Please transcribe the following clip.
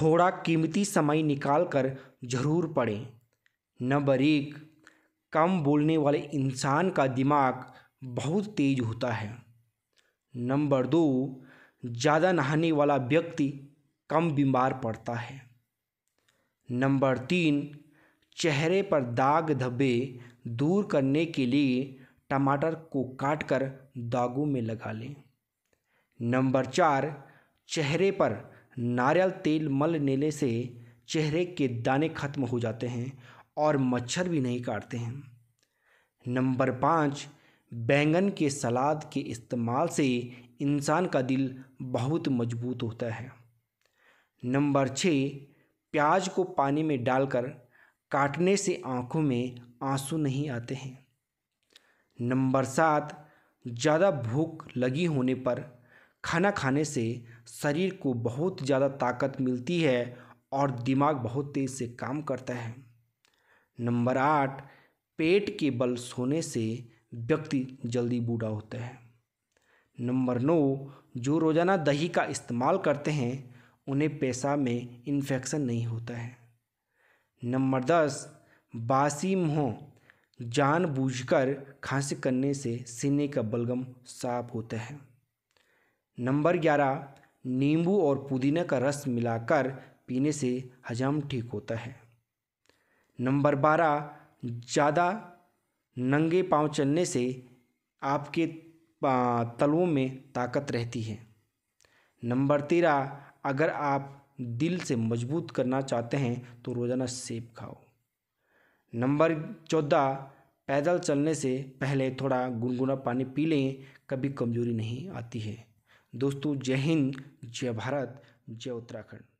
थोड़ा कीमती समय निकाल कर ज़रूर पढ़ें नंबर एक कम बोलने वाले इंसान का दिमाग बहुत तेज होता है नंबर दो ज़्यादा नहाने वाला व्यक्ति कम बीमार पड़ता है नंबर तीन चेहरे पर दाग धब्बे दूर करने के लिए टमाटर को काटकर दागों में लगा लें नंबर चार चेहरे पर नारियल तेल मल लेने से चेहरे के दाने खत्म हो जाते हैं और मच्छर भी नहीं काटते हैं नंबर पाँच बैंगन के सलाद के इस्तेमाल से इंसान का दिल बहुत मजबूत होता है नंबर छः प्याज को पानी में डालकर काटने से आंखों में आंसू नहीं आते हैं नंबर सात ज़्यादा भूख लगी होने पर खाना खाने से शरीर को बहुत ज़्यादा ताकत मिलती है और दिमाग बहुत तेज़ से काम करता है नंबर आठ पेट के बल सोने से व्यक्ति जल्दी बूढ़ा होता है नंबर नौ जो रोज़ाना दही का इस्तेमाल करते हैं उन्हें पैसा में इन्फेक्शन नहीं होता है नंबर दस बासी मुँह जानबूझकर खांसी करने से सीने का बलगम साफ होता है नंबर ग्यारह नींबू और पुदीना का रस मिलाकर पीने से हजम ठीक होता है नंबर बारह ज़्यादा नंगे पांव चलने से आपके तलवों में ताकत रहती है नंबर तेरह अगर आप दिल से मजबूत करना चाहते हैं तो रोज़ाना सेब खाओ नंबर चौदह पैदल चलने से पहले थोड़ा गुनगुना पानी पी लें कभी कमजोरी नहीं आती है दोस्तों जय हिंद जय भारत जय उत्तराखंड